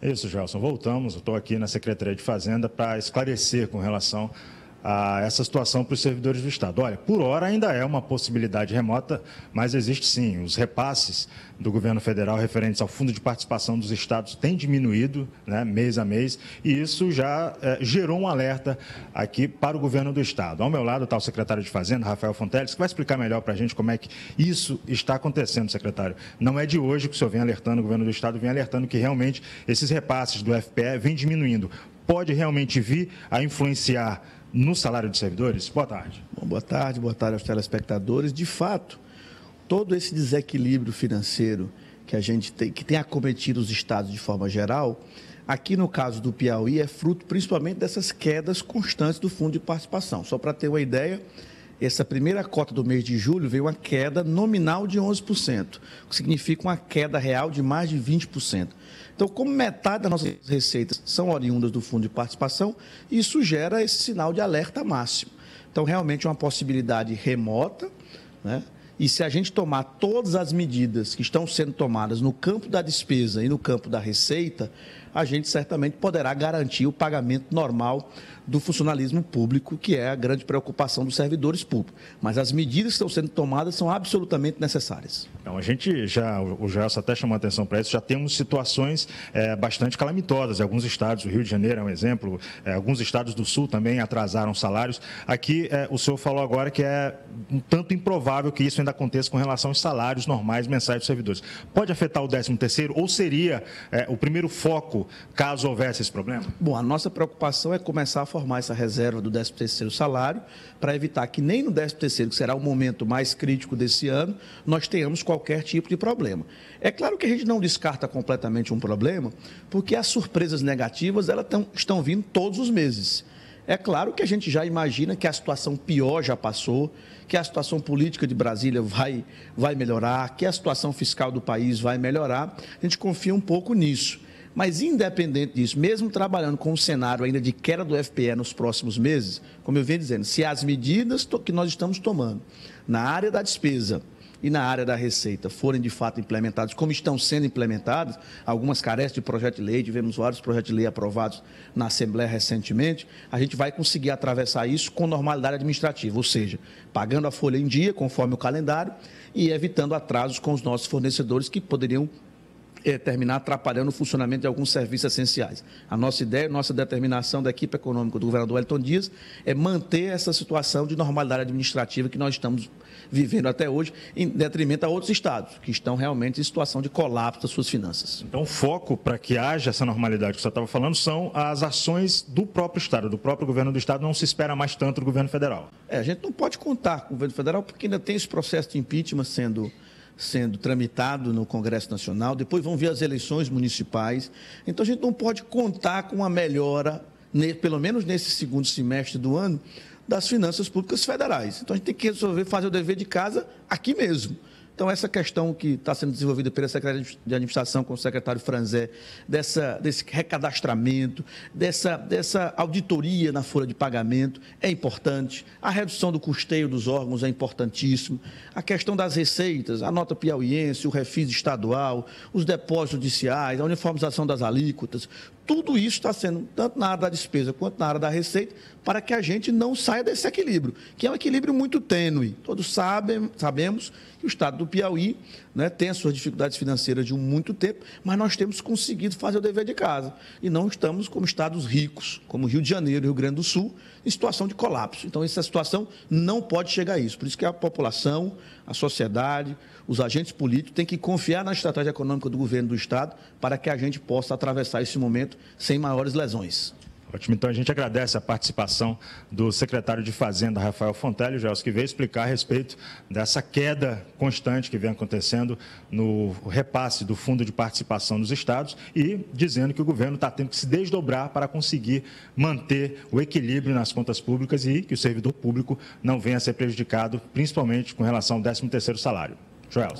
É isso, Gelson. Voltamos. estou aqui na Secretaria de Fazenda para esclarecer com relação a essa situação para os servidores do Estado. Olha, por hora ainda é uma possibilidade remota, mas existe sim. Os repasses do governo federal referentes ao Fundo de Participação dos Estados têm diminuído né, mês a mês, e isso já é, gerou um alerta aqui para o governo do Estado. Ao meu lado está o secretário de Fazenda, Rafael Fonteles, que vai explicar melhor para a gente como é que isso está acontecendo, secretário. Não é de hoje que o senhor vem alertando, o governo do Estado vem alertando que realmente esses repasses do FPE vêm diminuindo. Pode realmente vir a influenciar no salário de servidores? Boa tarde. Bom, boa tarde, boa tarde aos telespectadores. De fato, todo esse desequilíbrio financeiro que a gente tem, que tem acometido os estados de forma geral, aqui no caso do Piauí é fruto principalmente dessas quedas constantes do fundo de participação. Só para ter uma ideia, essa primeira cota do mês de julho veio uma queda nominal de 11%, o que significa uma queda real de mais de 20%. Então, como metade das nossas receitas são oriundas do fundo de participação, isso gera esse sinal de alerta máximo. Então, realmente é uma possibilidade remota, né? E se a gente tomar todas as medidas que estão sendo tomadas no campo da despesa e no campo da receita, a gente certamente poderá garantir o pagamento normal do funcionalismo público, que é a grande preocupação dos servidores públicos. Mas as medidas que estão sendo tomadas são absolutamente necessárias. Então, a gente já, o Gerson até chamou a atenção para isso, já temos situações é, bastante calamitosas. Em alguns estados, o Rio de Janeiro é um exemplo, é, alguns estados do Sul também atrasaram salários. Aqui, é, o senhor falou agora que é um tanto improvável que isso ainda ainda aconteça com relação aos salários normais mensais dos servidores. Pode afetar o 13º ou seria é, o primeiro foco caso houvesse esse problema? Bom, a nossa preocupação é começar a formar essa reserva do 13º salário para evitar que nem no 13º, que será o momento mais crítico desse ano, nós tenhamos qualquer tipo de problema. É claro que a gente não descarta completamente um problema, porque as surpresas negativas elas tão, estão vindo todos os meses. É claro que a gente já imagina que a situação pior já passou, que a situação política de Brasília vai, vai melhorar, que a situação fiscal do país vai melhorar. A gente confia um pouco nisso. Mas, independente disso, mesmo trabalhando com um cenário ainda de queda do FPE nos próximos meses, como eu venho dizendo, se as medidas que nós estamos tomando na área da despesa, e na área da Receita forem de fato implementados, como estão sendo implementados, algumas carecem de projeto de lei, tivemos vários projetos de lei aprovados na Assembleia recentemente, a gente vai conseguir atravessar isso com normalidade administrativa, ou seja, pagando a folha em dia, conforme o calendário, e evitando atrasos com os nossos fornecedores que poderiam é, terminar atrapalhando o funcionamento de alguns serviços essenciais. A nossa ideia, nossa determinação da equipe econômica do governador Elton Dias é manter essa situação de normalidade administrativa que nós estamos vivendo até hoje, em detrimento a outros estados, que estão realmente em situação de colapso das suas finanças. Então, o foco para que haja essa normalidade que você estava falando são as ações do próprio Estado, do próprio governo do Estado, não se espera mais tanto do governo federal. É, a gente não pode contar com o governo federal, porque ainda tem esse processo de impeachment sendo sendo tramitado no Congresso Nacional, depois vão vir as eleições municipais. Então a gente não pode contar com uma melhora, pelo menos nesse segundo semestre do ano, das finanças públicas federais. Então a gente tem que resolver fazer o dever de casa aqui mesmo. Então, essa questão que está sendo desenvolvida pela Secretaria de Administração com o secretário Franzé, dessa, desse recadastramento, dessa, dessa auditoria na folha de pagamento, é importante. A redução do custeio dos órgãos é importantíssimo. A questão das receitas, a nota piauiense, o refis estadual, os depósitos judiciais, a uniformização das alíquotas, tudo isso está sendo, tanto na área da despesa quanto na área da receita, para que a gente não saia desse equilíbrio, que é um equilíbrio muito tênue. Todos sabem, sabemos que o estado do Piauí né, tem as suas dificuldades financeiras de muito tempo, mas nós temos conseguido fazer o dever de casa. E não estamos como estados ricos, como Rio de Janeiro, e Rio Grande do Sul, em situação de colapso. Então, essa situação não pode chegar a isso. Por isso que a população, a sociedade, os agentes políticos têm que confiar na estratégia econômica do governo do Estado para que a gente possa atravessar esse momento sem maiores lesões. Ótimo, então a gente agradece a participação do secretário de Fazenda, Rafael Fontelli, Gels, que veio explicar a respeito dessa queda constante que vem acontecendo no repasse do Fundo de Participação dos Estados e dizendo que o governo está tendo que se desdobrar para conseguir manter o equilíbrio nas contas públicas e que o servidor público não venha a ser prejudicado, principalmente com relação ao 13º salário. Joels.